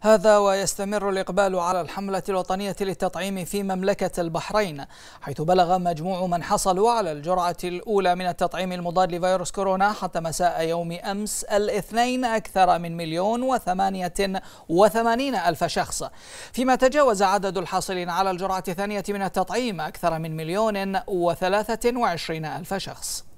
هذا ويستمر الإقبال على الحملة الوطنية للتطعيم في مملكة البحرين حيث بلغ مجموع من حصلوا على الجرعة الأولى من التطعيم المضاد لفيروس كورونا حتى مساء يوم أمس الاثنين أكثر من مليون وثمانية وثمانين ألف شخص فيما تجاوز عدد الحاصلين على الجرعة الثانية من التطعيم أكثر من مليون وثلاثة وعشرين ألف شخص